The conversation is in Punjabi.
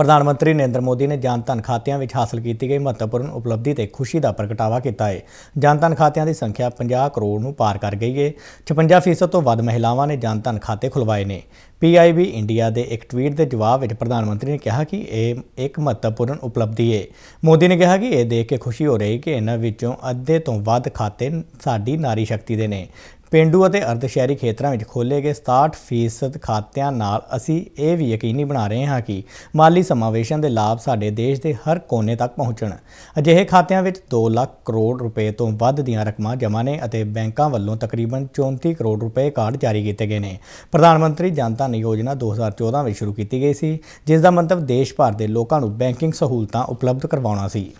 ਪ੍ਰਧਾਨ ਮੰਤਰੀ ਨਰਿੰਦਰ ਮੋਦੀ ਨੇ ਜਨ ਧਨ ਖਾਤਿਆਂ ਵਿੱਚ ਹਾਸਲ ਕੀਤੀ ਗਈ ਮਹੱਤਵਪੂਰਨ ਉਪਲਬਧੀ ਤੇ ਖੁਸ਼ੀ ਦਾ ਪ੍ਰਗਟਾਵਾ ਕੀਤਾ ਹੈ ਜਨ ਧਨ ਖਾਤਿਆਂ ਦੀ ਸੰਖਿਆ 50 ਕਰੋੜ ਨੂੰ ਪਾਰ ਕਰ ਗਈ ਹੈ 56% ਤੋਂ ਵੱਧ ਮਹਿਲਾਵਾਂ ਨੇ ਜਨ ਧਨ ਖਾਤੇ ਖੁਲਵਾਏ ਨੇ ਪੀਆਈਬੀ ਇੰਡੀਆ ਦੇ ਇੱਕ ਟਵੀਟ ਦੇ ਜਵਾਬ ਵਿੱਚ ਪ੍ਰਧਾਨ ਮੰਤਰੀ ਨੇ ਕਿਹਾ ਕਿ ਇਹ ਇੱਕ ਮਹੱਤਵਪੂਰਨ ਉਪਲਬਧੀ ਹੈ ਮੋਦੀ ਨੇ ਕਿਹਾ ਕਿ ਇਹ ਦੇਖ ਕੇ ਖੁਸ਼ੀ ਹੋ ਰਹੀ ਕਿ ਇਹਨਾਂ ਵਿੱਚੋਂ ਅੱਧੇ ਤੋਂ ਵੱਧ ਖਾਤੇ ਸਾਡੀ ਨਾਰੀ ਸ਼ਕਤੀ ਦੇ ਨੇ ਪਿੰਡੂ ਅਤੇ ਅਰਧ ਸ਼ਹਿਰੀ ਖੇਤਰਾਂ ਵਿੱਚ ਖੋਲੇ ਗਏ 67% ਖਾਤਿਆਂ ਨਾਲ ਅਸੀਂ ਇਹ ਵੀ ਯਕੀਨੀ ਬਣਾ ਰਹੇ ਹਾਂ ਕਿ ਮਾਲੀ ਸਮਾਵੇਸ਼ਨ ਦੇ ਲਾਭ ਸਾਡੇ ਦੇਸ਼ ਦੇ ਹਰ ਕੋਨੇ ਤੱਕ ਪਹੁੰਚਣ ਅਜਿਹੇ ਖਾਤਿਆਂ ਵਿੱਚ 2 ਲੱਖ ਕਰੋੜ ਰੁਪਏ ਤੋਂ ਵੱਧ ਦੀਆਂ ਰਕਮਾਂ ਜਮ੍ਹਾਂ ਨੇ ਅਤੇ ਬੈਂਕਾਂ ਵੱਲੋਂ ਤਕਰੀਬਨ 34 ਕਰੋੜ ਰੁਪਏ ਕਾਰਡ ਜਾਰੀ ਕੀਤੇ ਗਏ ਨੇ ਪ੍ਰਧਾਨ ਮੰਤਰੀ ਜਨਤਾ ਧਨ ਯੋਜਨਾ 2014 ਵਿੱਚ ਸ਼ੁਰੂ ਕੀਤੀ ਗਈ ਸੀ ਜਿਸ ਦਾ ਮੰਤਵ ਦੇਸ਼ ਭਰ ਦੇ ਲੋਕਾਂ ਨੂੰ ਬੈਂਕਿੰਗ ਸਹੂਲਤਾਂ ਉਪਲਬਧ ਕਰਵਾਉਣਾ ਸੀ